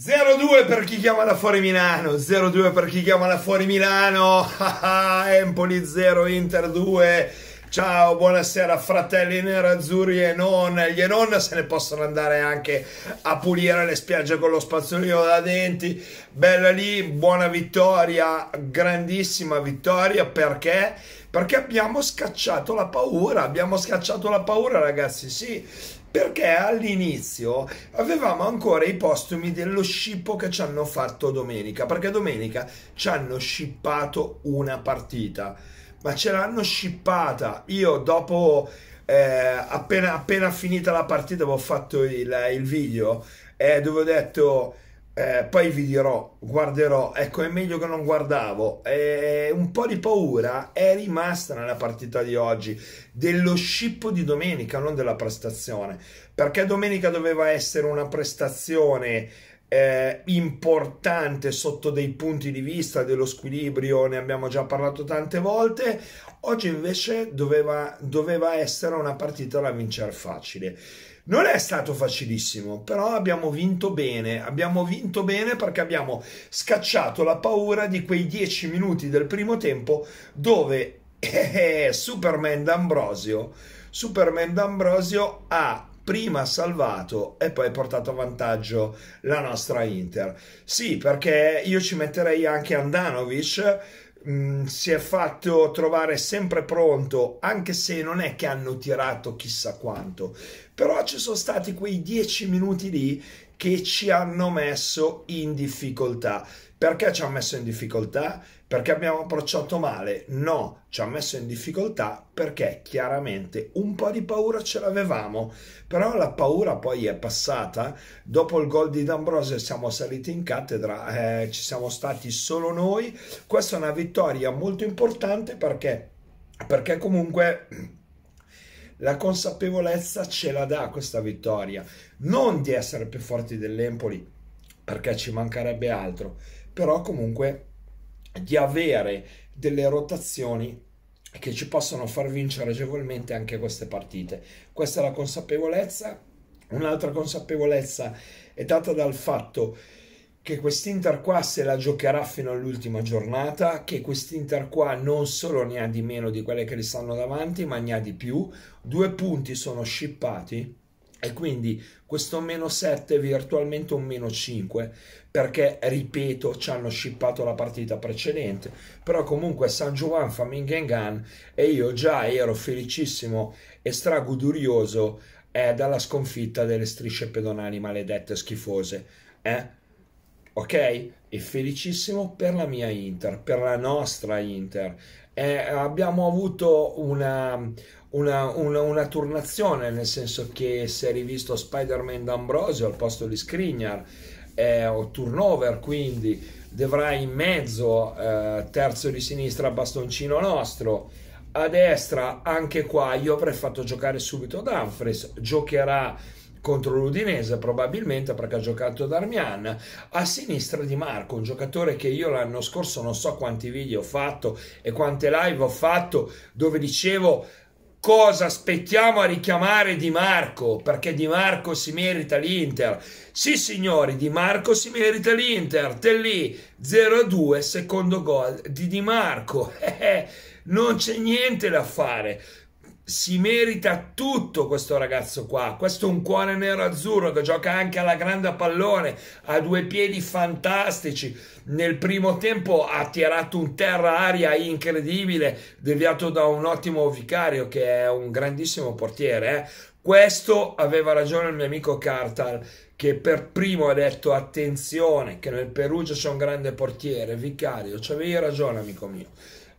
02 per chi chiama da fuori Milano, 02 per chi chiama da fuori Milano, Empoli 0, Inter 2. Ciao, buonasera fratelli nerazzurri e non, gli e non se ne possono andare anche a pulire le spiagge con lo spazzolino da denti. Bella lì, buona vittoria, grandissima vittoria perché perché abbiamo scacciato la paura, abbiamo scacciato la paura ragazzi, sì, perché all'inizio avevamo ancora i postumi dello scippo che ci hanno fatto domenica, perché domenica ci hanno scippato una partita, ma ce l'hanno scippata. Io dopo eh, appena, appena, finita la partita avevo fatto il, il video eh, dove ho detto eh, poi vi dirò, guarderò, ecco è meglio che non guardavo, eh, un po' di paura è rimasta nella partita di oggi, dello scippo di domenica, non della prestazione, perché domenica doveva essere una prestazione eh, importante sotto dei punti di vista dello squilibrio, ne abbiamo già parlato tante volte. Oggi invece doveva, doveva essere una partita da vincere facile. Non è stato facilissimo, però abbiamo vinto bene. Abbiamo vinto bene perché abbiamo scacciato la paura di quei 10 minuti del primo tempo dove eh, Superman D'Ambrosio, Superman D'Ambrosio ha prima salvato e poi portato a vantaggio la nostra Inter. Sì, perché io ci metterei anche Andanovic, mh, mm, si è fatto trovare sempre pronto, anche se non è che hanno tirato chissà quanto, però ci sono stati quei dieci minuti lì che ci hanno messo in difficoltà. Perché ci ha messo in difficoltà? Perché abbiamo approcciato male? No, ci ha messo in difficoltà perché chiaramente un po' di paura ce l'avevamo, però la paura poi è passata. Dopo il gol di D'Ambrosio siamo saliti in cattedra, eh, ci siamo stati solo noi. Questa è una vittoria molto importante perché, perché comunque la consapevolezza ce la dà questa vittoria, non di essere più forti dell'Empoli, perché ci mancherebbe altro, però comunque di avere delle rotazioni che ci possono far vincere agevolmente anche queste partite. Questa è la consapevolezza. Un'altra consapevolezza è data dal fatto che che quest'Inter qua se la giocherà fino all'ultima giornata, che quest'Inter qua non solo ne ha di meno di quelle che gli stanno davanti, ma ne ha di più. Due punti sono scippati e quindi questo meno 7 è virtualmente un meno 5 perché ripeto ci hanno scippato la partita precedente però comunque San Giovanni fa Gun e io già ero felicissimo e stragudurioso eh, dalla sconfitta delle strisce pedonali maledette schifose eh? ok? E felicissimo per la mia Inter, per la nostra Inter. Eh, abbiamo avuto una, una, una, una, turnazione, nel senso che si è rivisto Spider-Man d'Ambrosio al posto di Skriniar, eh, turnover quindi, Devra in mezzo, eh, terzo di sinistra bastoncino nostro, a destra anche qua io avrei fatto giocare subito Dumfries, giocherà contro l'Udinese probabilmente perché ha giocato Darmian a sinistra di Marco un giocatore che io l'anno scorso non so quanti video ho fatto e quante live ho fatto dove dicevo cosa aspettiamo a richiamare Di Marco perché Di Marco si merita l'Inter sì signori Di Marco si merita l'Inter lì 0-2 secondo gol di Di Marco eh, eh, non c'è niente da fare si merita tutto questo ragazzo qua. Questo è un cuore nero azzurro che gioca anche alla grande pallone, ha due piedi fantastici. Nel primo tempo ha tirato un terra-aria incredibile, deviato da un ottimo vicario che è un grandissimo portiere. Eh? Questo aveva ragione il mio amico Cartal che per primo ha detto attenzione che nel Perugia c'è un grande portiere, vicario, c'avevi ragione amico mio.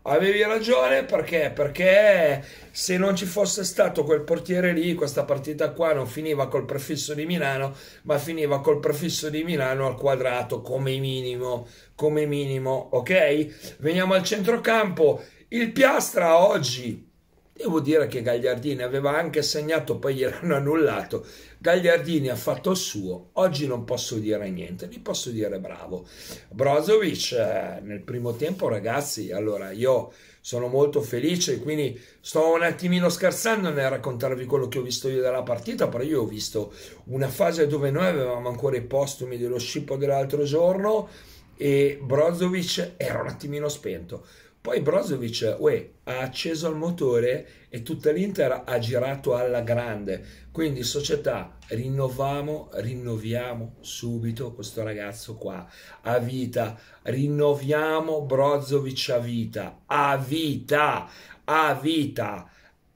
Avevi ragione perché? Perché se non ci fosse stato quel portiere lì, questa partita qua non finiva col prefisso di Milano, ma finiva col prefisso di Milano al quadrato come minimo, come minimo, ok? Veniamo al centrocampo. Il Piastra oggi Devo dire che Gagliardini aveva anche segnato, poi gli erano annullato. Gagliardini ha fatto il suo, oggi non posso dire niente, gli posso dire bravo. Brozovic eh, nel primo tempo, ragazzi, allora io sono molto felice, quindi sto un attimino scherzando nel raccontarvi quello che ho visto io dalla partita, però io ho visto una fase dove noi avevamo ancora i postumi dello scippo dell'altro giorno e Brozovic era un attimino spento. Poi Brozovic uè, ha acceso il motore e tutta l'Inter ha girato alla grande. Quindi società, rinnoviamo, rinnoviamo subito questo ragazzo qua a vita. Rinnoviamo Brozovic a vita, a vita, a vita.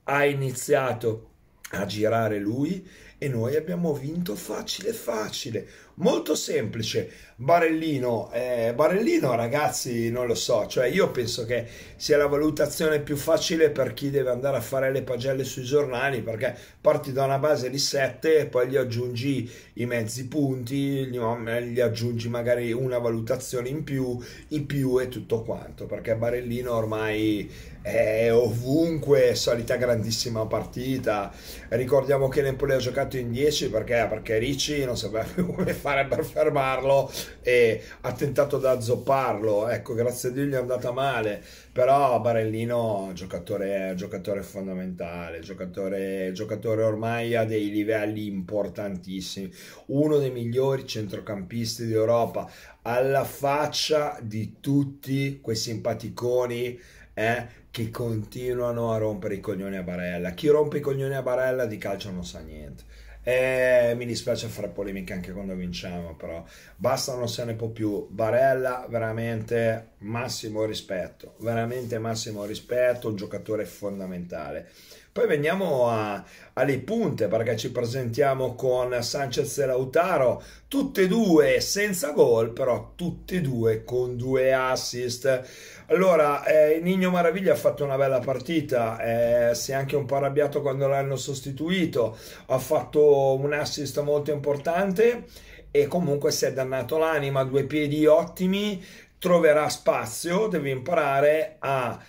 Ha iniziato a girare lui e noi abbiamo vinto facile facile molto semplice. Barellino, eh, Barellino ragazzi, non lo so, cioè io penso che sia la valutazione più facile per chi deve andare a fare le pagelle sui giornali, perché parti da una base di 7 e poi gli aggiungi i mezzi punti, gli, gli aggiungi magari una valutazione in più, i più e tutto quanto, perché Barellino ormai è ovunque, solita grandissima partita. Ricordiamo che l'Empoli ha giocato in 10 perché, perché Ricci non sapeva più come fare per fermarlo e ha tentato da azzopparlo. Ecco, grazie a Dio gli è andata male, però Barellino giocatore, giocatore fondamentale, giocatore, giocatore ormai a dei livelli importantissimi, uno dei migliori centrocampisti d'Europa, alla faccia di tutti quei simpaticoni eh, che continuano a rompere i coglioni a Barella. Chi rompe i coglioni a Barella di calcio non sa niente. E mi dispiace fare polemiche anche quando vinciamo, però basta non se ne può più. Barella, veramente massimo rispetto, veramente massimo rispetto, un giocatore fondamentale. Poi veniamo a, alle punte perché ci presentiamo con Sanchez e Lautaro, tutte e due senza gol, però tutte e due con due assist. Allora, eh, Nino Maraviglia ha fatto una bella partita, eh, si è anche un po' arrabbiato quando l'hanno sostituito, ha fatto un assist molto importante e comunque si è dannato l'anima, due piedi ottimi, troverà spazio, deve imparare a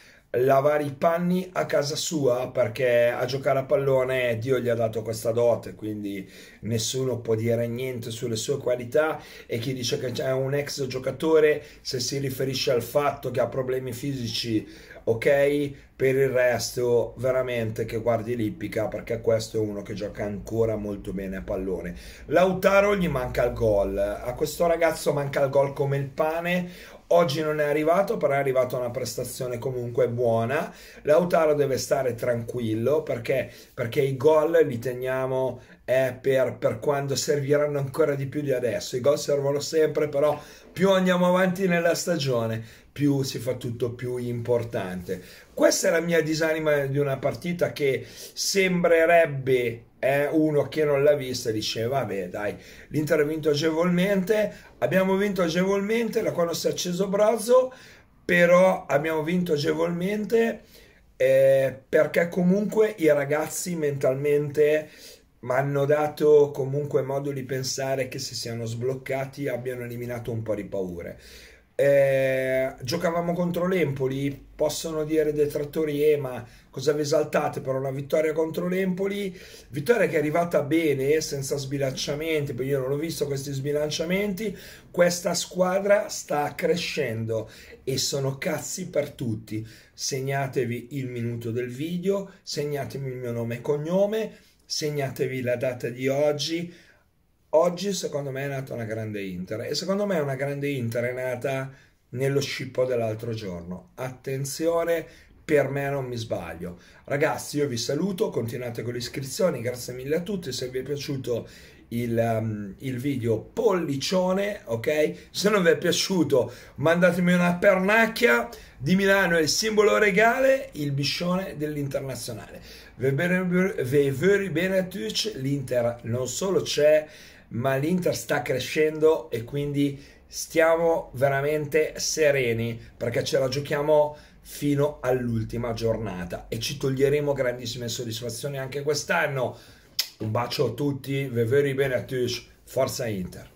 lavare i panni a casa sua perché a giocare a pallone Dio gli ha dato questa dote, quindi nessuno può dire niente sulle sue qualità e chi dice che è un ex giocatore se si riferisce al fatto che ha problemi fisici ok? Per il resto, veramente che guardi l'Ippica perché questo è uno che gioca ancora molto bene a pallone. Lautaro gli manca il gol, a questo ragazzo manca il gol come il pane. Oggi non è arrivato, però è arrivata una prestazione comunque buona. Lautaro deve stare tranquillo perché, perché i gol li teniamo eh, per, per quando serviranno ancora di più di adesso. I gol servono sempre, però più andiamo avanti nella stagione più si fa tutto più importante. Questa è la mia disanima di una partita che sembrerebbe eh, uno che non l'ha vista dice vabbè dai l'Inter ha vinto agevolmente, abbiamo vinto agevolmente da quando si è acceso Brazzo, però abbiamo vinto agevolmente eh, perché comunque i ragazzi mentalmente mi hanno dato comunque modo di pensare che si siano sbloccati abbiano eliminato un po' di paure. Eh, giocavamo contro l'Empoli, possono dire detrattori, eh, ma cosa vi esaltate per una vittoria contro l'Empoli? Vittoria che è arrivata bene, eh, senza sbilanciamenti, perché io non ho visto questi sbilanciamenti. Questa squadra sta crescendo e sono cazzi per tutti. Segnatevi il minuto del video, segnatemi il mio nome e cognome, segnatevi la data di oggi Oggi secondo me è nata una grande Inter e secondo me una grande Inter è nata nello scippo dell'altro giorno. Attenzione, per me non mi sbaglio. Ragazzi, io vi saluto, continuate con le iscrizioni, grazie mille a tutti, se vi è piaciuto il, um, il video pollicione, ok? Se non vi è piaciuto mandatemi una pernacchia di Milano, è il simbolo regale, il biscione dell'internazionale. Ve very bene a tutti, l'Inter non solo c'è, ma l'Inter sta crescendo e quindi stiamo veramente sereni perché ce la giochiamo fino all'ultima giornata e ci toglieremo grandissime soddisfazioni anche quest'anno. Un bacio a tutti, veveri bene a tutti, forza Inter.